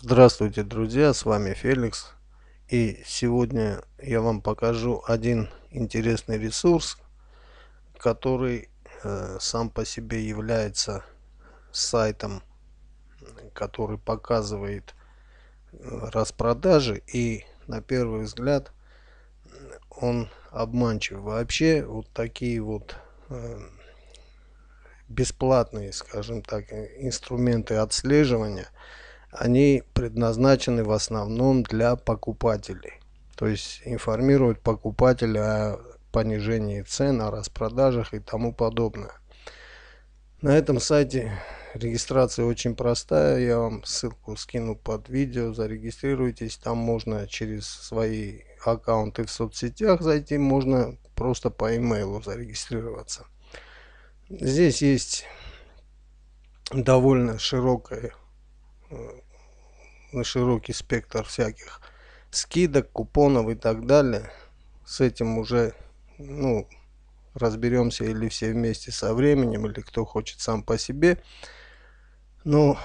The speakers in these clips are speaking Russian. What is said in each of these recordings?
Здравствуйте, друзья, с вами Феликс. И сегодня я вам покажу один интересный ресурс, который э, сам по себе является сайтом, который показывает э, распродажи. И на первый взгляд он обманчив. Вообще вот такие вот э, бесплатные, скажем так, инструменты отслеживания – они предназначены в основном для покупателей. То есть информируют покупателя о понижении цен, о распродажах и тому подобное. На этом сайте регистрация очень простая. Я вам ссылку скину под видео. Зарегистрируйтесь. Там можно через свои аккаунты в соцсетях зайти. Можно просто по имейлу зарегистрироваться. Здесь есть довольно широкая на широкий спектр всяких скидок, купонов и так далее. С этим уже, ну, разберемся или все вместе со временем, или кто хочет сам по себе. Но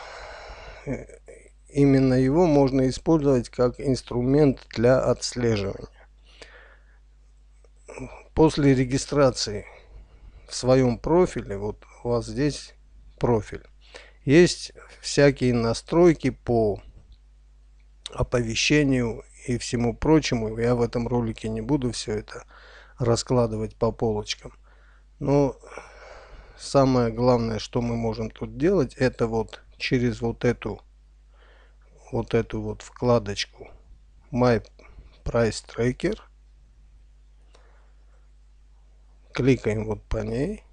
э, именно его можно использовать как инструмент для отслеживания. После регистрации в своем профиле, вот у вас здесь профиль, есть всякие настройки по оповещению и всему прочему. Я в этом ролике не буду все это раскладывать по полочкам. Но самое главное, что мы можем тут делать, это вот через вот эту вот эту вот вкладочку My Price Tracker. Кликаем вот по ней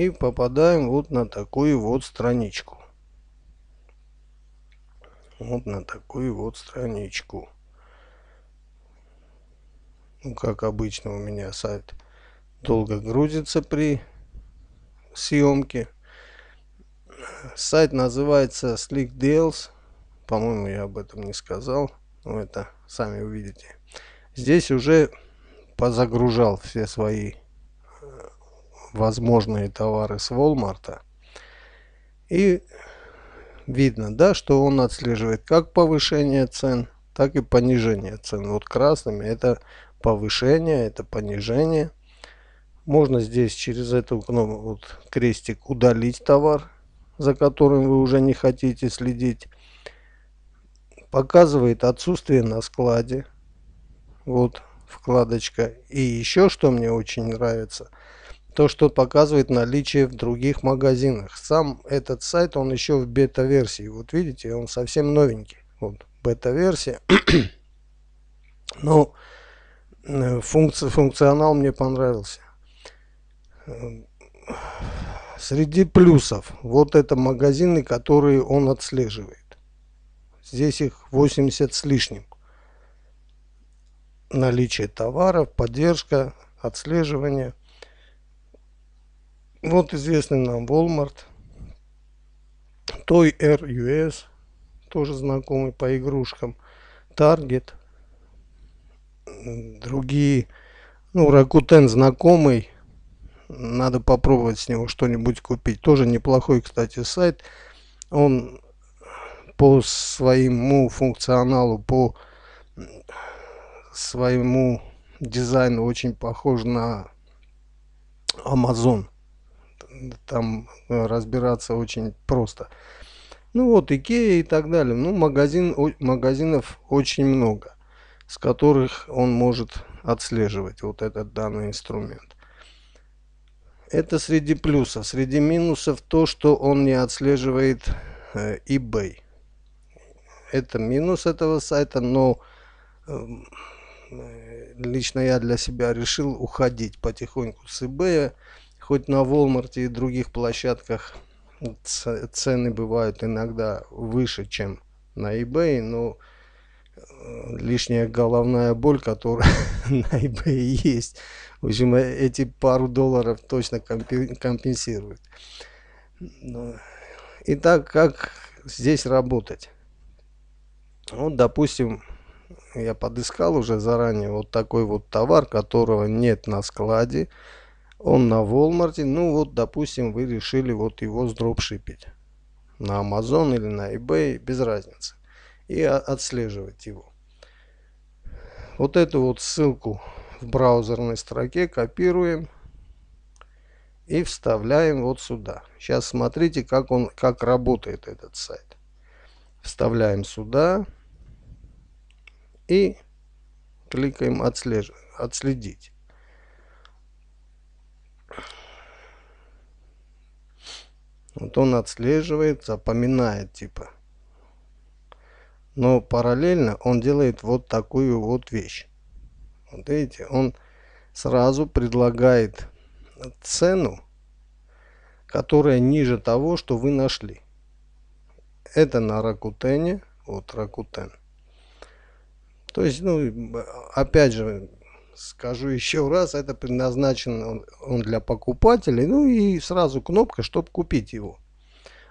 и попадаем вот на такую вот страничку. Вот на такую вот страничку. Ну, как обычно у меня сайт долго грузится при съемке. Сайт называется Slick Deals. По-моему, я об этом не сказал. Но это сами увидите. Здесь уже позагружал все свои возможные товары с Walmart. И видно, да, что он отслеживает как повышение цен, так и понижение цен. Вот красными это повышение, это понижение. Можно здесь через эту кнопку вот, крестик удалить товар, за которым вы уже не хотите следить. Показывает отсутствие на складе. Вот вкладочка. И еще что мне очень нравится, то, что показывает наличие в других магазинах. Сам этот сайт, он еще в бета-версии. Вот видите, он совсем новенький. Вот бета-версия. Но э, функци функционал мне понравился. Э, среди плюсов, вот это магазины, которые он отслеживает. Здесь их 80 с лишним. Наличие товаров, поддержка, отслеживание – вот известный нам Walmart. Toy RUS. Тоже знакомый по игрушкам. Target. Другие. Ну, Rakuten знакомый. Надо попробовать с него что-нибудь купить. Тоже неплохой, кстати, сайт. Он по своему функционалу, по своему дизайну очень похож на Amazon там э, разбираться очень просто. Ну вот, Икея и так далее. Ну, магазин, магазинов очень много, с которых он может отслеживать вот этот данный инструмент. Это среди плюсов. Среди минусов то, что он не отслеживает э, eBay. Это минус этого сайта, но эм, э, лично я для себя решил уходить потихоньку с eBay хоть на Walmart и других площадках цены бывают иногда выше, чем на eBay, но э, лишняя головная боль, которая на eBay есть. В общем, эти пару долларов точно компенсируют. Итак, как здесь работать? Вот, допустим, я подыскал уже заранее вот такой вот товар, которого нет на складе. Он на Walmart, ну вот, допустим, вы решили вот его сдропшипить на Amazon или на eBay, без разницы. И отслеживать его. Вот эту вот ссылку в браузерной строке копируем и вставляем вот сюда. Сейчас смотрите, как, он, как работает этот сайт. Вставляем сюда и кликаем отслеживать, отследить. Вот он отслеживает, запоминает типа. Но параллельно он делает вот такую вот вещь. Вот видите, он сразу предлагает цену, которая ниже того, что вы нашли. Это на Ракутене, вот Ракутен. То есть, ну, опять же, скажу еще раз, это предназначен он, для покупателей. Ну и сразу кнопка, чтобы купить его.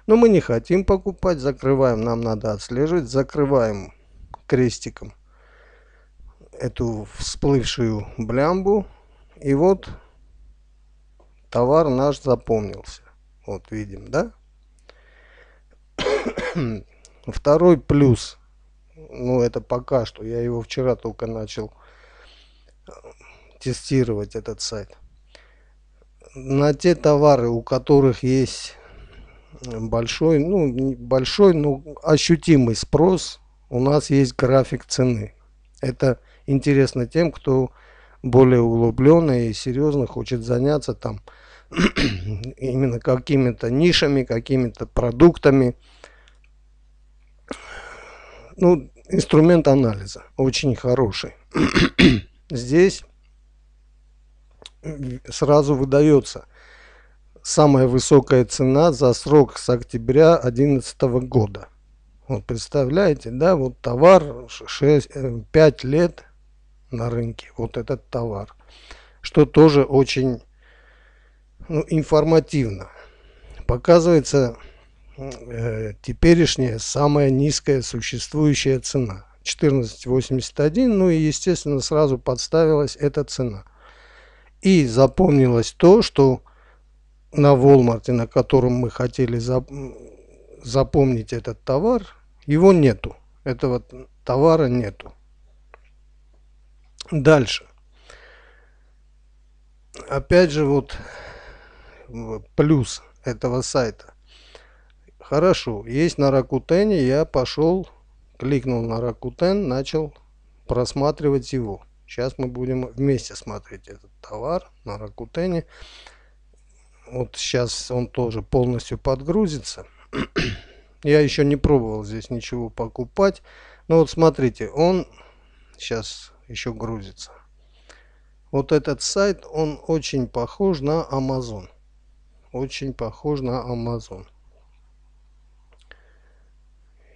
Но мы не хотим покупать, закрываем, нам надо отслеживать, закрываем крестиком эту всплывшую блямбу. И вот товар наш запомнился. Вот видим, да? Второй плюс, ну это пока что, я его вчера только начал тестировать этот сайт. На те товары, у которых есть большой, ну, большой, но ощутимый спрос, у нас есть график цены. Это интересно тем, кто более углубленно и серьезно хочет заняться там именно какими-то нишами, какими-то продуктами. Ну, инструмент анализа очень хороший. здесь сразу выдается самая высокая цена за срок с октября 2011 года. Вот представляете, да, вот товар 6, 5 э, лет на рынке, вот этот товар, что тоже очень ну, информативно. Показывается э, теперешняя самая низкая существующая цена. 14,81, ну и, естественно, сразу подставилась эта цена. И запомнилось то, что на Walmart, на котором мы хотели запомнить этот товар, его нету. Этого товара нету. Дальше. Опять же, вот плюс этого сайта. Хорошо, есть на Ракутене, я пошел кликнул на Rakuten, начал просматривать его. Сейчас мы будем вместе смотреть этот товар на Rakuten. Вот сейчас он тоже полностью подгрузится. Я еще не пробовал здесь ничего покупать. Но ну вот смотрите, он сейчас еще грузится. Вот этот сайт, он очень похож на Amazon. Очень похож на Amazon.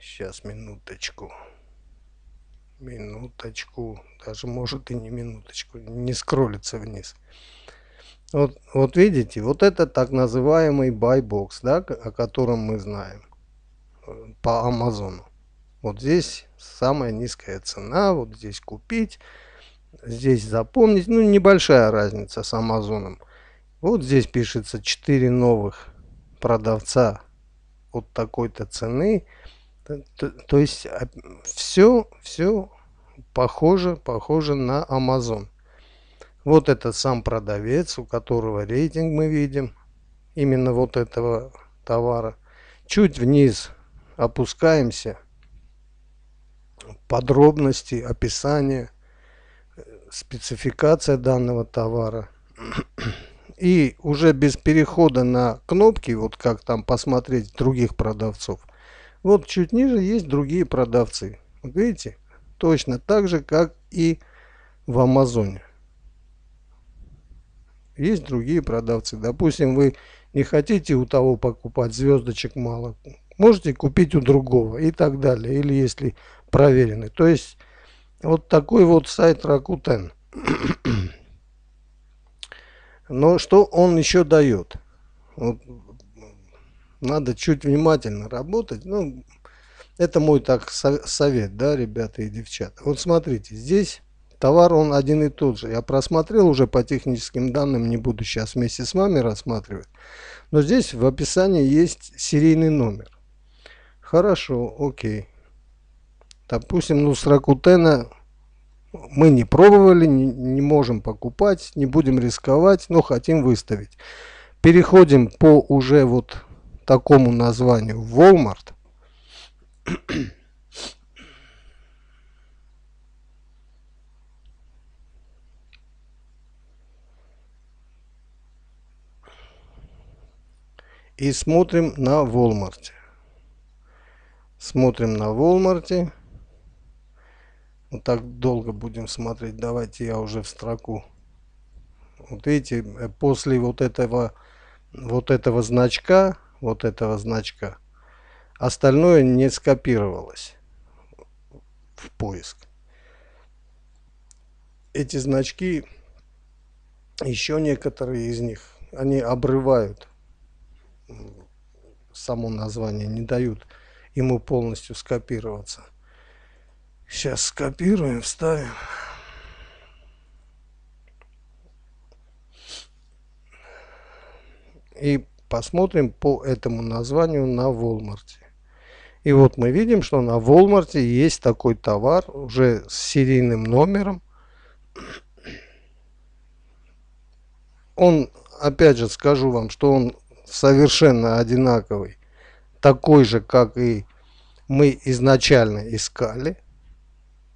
Сейчас, минуточку. Минуточку. Даже может и не минуточку. Не скроллится вниз. Вот, вот видите, вот это так называемый байбокс, да, о котором мы знаем э, по Амазону. Вот здесь самая низкая цена, вот здесь купить, здесь запомнить. Ну, небольшая разница с Амазоном. Вот здесь пишется 4 новых продавца вот такой-то цены. То, то есть все, а, все похоже, похоже на Amazon. Вот это сам продавец, у которого рейтинг мы видим, именно вот этого товара. Чуть вниз опускаемся. Подробности, описание, спецификация данного товара. И уже без перехода на кнопки, вот как там посмотреть других продавцов, вот чуть ниже есть другие продавцы. видите? Точно так же, как и в Амазоне. Есть другие продавцы. Допустим, вы не хотите у того покупать, звездочек мало. Можете купить у другого и так далее. Или если проверены. То есть, вот такой вот сайт Rakuten. Но что он еще дает? Вот надо чуть внимательно работать. Ну, это мой так совет, да, ребята и девчата. Вот смотрите, здесь товар он один и тот же. Я просмотрел уже по техническим данным, не буду сейчас вместе с вами рассматривать. Но здесь в описании есть серийный номер. Хорошо, окей. Допустим, ну с Ракутена мы не пробовали, не можем покупать, не будем рисковать, но хотим выставить. Переходим по уже вот такому названию Walmart, и смотрим на Walmart. Смотрим на Walmart. Вот так долго будем смотреть. Давайте я уже в строку. Вот видите, э, после вот этого, вот этого значка вот этого значка. Остальное не скопировалось в поиск. Эти значки, еще некоторые из них, они обрывают само название, не дают ему полностью скопироваться. Сейчас скопируем, вставим. И посмотрим по этому названию на Walmart. И вот мы видим, что на Walmart есть такой товар уже с серийным номером. Он, опять же скажу вам, что он совершенно одинаковый, такой же, как и мы изначально искали.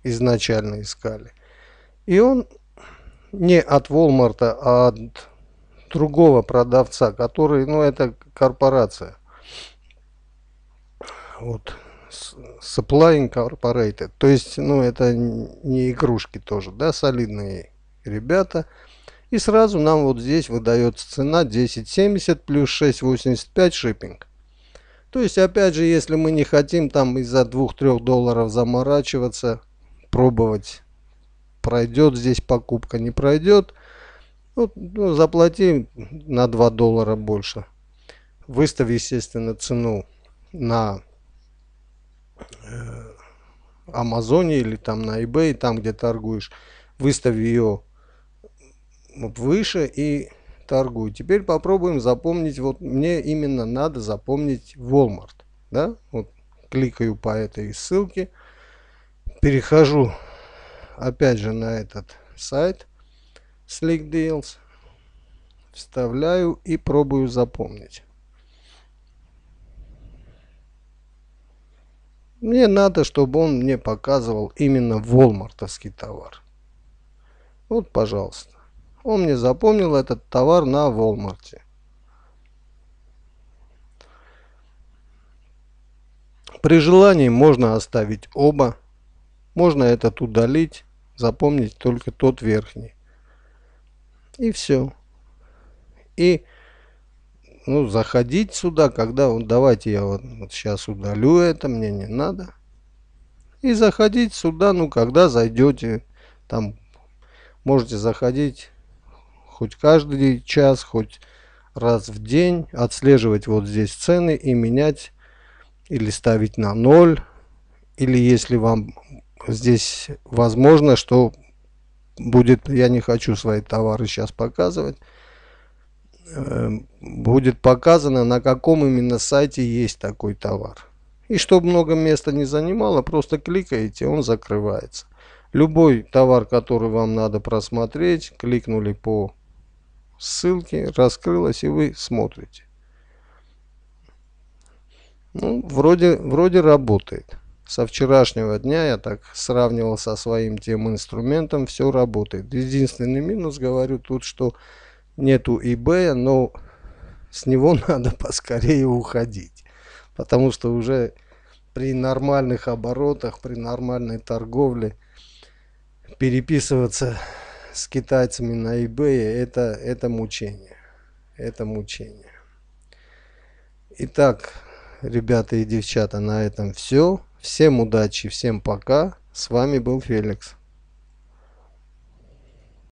Изначально искали. И он не от Walmart, а от другого продавца, который, ну, это корпорация. Вот. Supply Incorporated. То есть, ну, это не игрушки тоже, да, солидные ребята. И сразу нам вот здесь выдается цена 10.70 плюс 6.85 шиппинг. То есть, опять же, если мы не хотим там из-за 2-3 долларов заморачиваться, пробовать, пройдет здесь покупка, не пройдет – ну, ну, заплати на 2 доллара больше. Выставь, естественно, цену на э, Амазоне или там на eBay, там где торгуешь. Выставь ее выше и торгуй. Теперь попробуем запомнить, вот мне именно надо запомнить Walmart. Да? Вот кликаю по этой ссылке, перехожу опять же на этот сайт, Slick Deals. Вставляю и пробую запомнить. Мне надо, чтобы он мне показывал именно волмартовский товар. Вот, пожалуйста. Он мне запомнил этот товар на Волмарте. При желании можно оставить оба. Можно этот удалить, запомнить только тот верхний. И все. И ну, заходить сюда, когда вот давайте я вот, вот сейчас удалю это, мне не надо. И заходить сюда, ну, когда зайдете, там можете заходить хоть каждый час, хоть раз в день, отслеживать вот здесь цены и менять или ставить на ноль, или если вам здесь возможно, что будет, я не хочу свои товары сейчас показывать, эм, будет показано, на каком именно сайте есть такой товар. И чтобы много места не занимало, просто кликаете, он закрывается. Любой товар, который вам надо просмотреть, кликнули по ссылке, раскрылось и вы смотрите. Ну, вроде, вроде работает. Со вчерашнего дня я так сравнивал со своим тем инструментом, все работает. Единственный минус, говорю, тут что нету eBay, но с него надо поскорее уходить. Потому что уже при нормальных оборотах, при нормальной торговле переписываться с китайцами на eBay это, это мучение. Это мучение. Итак, ребята и девчата, на этом все. Всем удачи, всем пока. С вами был Феликс.